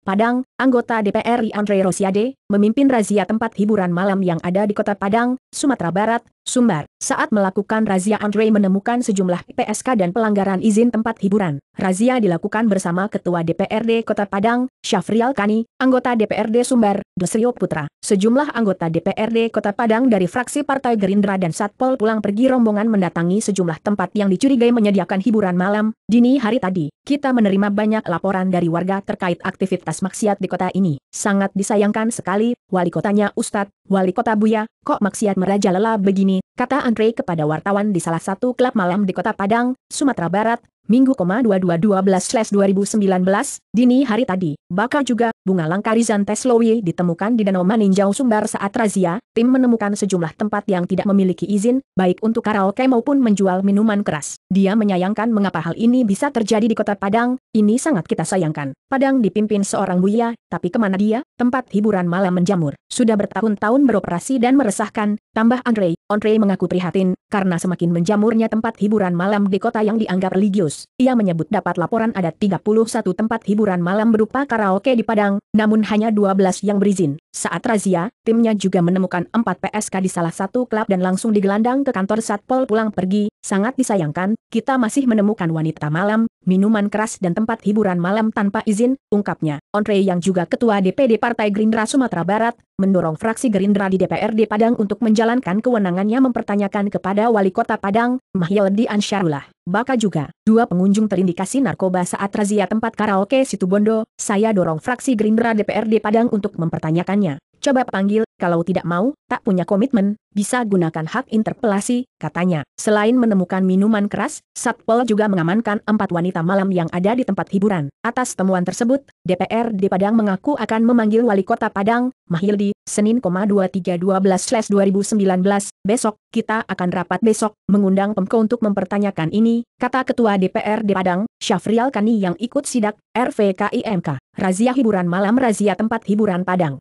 Padang, anggota DPR Andre Rosiade, memimpin razia tempat hiburan malam yang ada di kota Padang, Sumatera Barat, Sumbar. Saat melakukan razia Andre menemukan sejumlah PSK dan pelanggaran izin tempat hiburan. Razia dilakukan bersama Ketua DPRD Kota Padang, Syafrial Kani, anggota DPRD Sumbar, Dosrio Putra. Sejumlah anggota DPRD Kota Padang dari fraksi Partai Gerindra dan Satpol pulang pergi rombongan mendatangi sejumlah tempat yang dicurigai menyediakan hiburan malam. Dini hari tadi, kita menerima banyak laporan dari warga terkait aktivitas atas maksiat di kota ini. Sangat disayangkan sekali, wali kotanya Ustadz, wali kota Buya, kok maksiat merajalela begini, kata Andre kepada wartawan di salah satu klub malam di kota Padang, Sumatera Barat, Minggu 2212-2019, dini hari tadi, bakal juga, bunga langka Rizan Teslowi ditemukan di Danau Maninjau Sumbar saat razia, tim menemukan sejumlah tempat yang tidak memiliki izin, baik untuk karaoke maupun menjual minuman keras. Dia menyayangkan mengapa hal ini bisa terjadi di kota Padang, ini sangat kita sayangkan. Padang dipimpin seorang buaya, tapi kemana dia? Tempat hiburan malam menjamur. Sudah bertahun-tahun beroperasi dan meresahkan, tambah Andre. Andre mengaku prihatin, karena semakin menjamurnya tempat hiburan malam di kota yang dianggap religius. Ia menyebut dapat laporan ada 31 tempat hiburan malam berupa karaoke di Padang, namun hanya 12 yang berizin. Saat razia, timnya juga menemukan 4 PSK di salah satu klub dan langsung digelandang ke kantor Satpol pulang pergi, Sangat disayangkan, kita masih menemukan wanita malam, minuman keras dan tempat hiburan malam tanpa izin, ungkapnya. Onre yang juga ketua DPD Partai Gerindra Sumatera Barat, mendorong fraksi Gerindra di DPRD Padang untuk menjalankan kewenangannya mempertanyakan kepada Wali Kota Padang, Mahyaldi Ansharullah. Baka juga, dua pengunjung terindikasi narkoba saat razia tempat karaoke Situbondo, saya dorong fraksi Gerindra DPRD Padang untuk mempertanyakannya. Coba panggil, kalau tidak mau, tak punya komitmen, bisa gunakan hak interpelasi, katanya. Selain menemukan minuman keras, Satpol juga mengamankan empat wanita malam yang ada di tempat hiburan. Atas temuan tersebut, DPR di Padang mengaku akan memanggil Wali Kota Padang, Mahildi, Senin, 2312-2019, besok, kita akan rapat besok, mengundang Pemko untuk mempertanyakan ini, kata Ketua DPR di Padang, Syafrial Kani yang ikut sidak, RVKIMK, Razia Hiburan Malam Razia Tempat Hiburan Padang.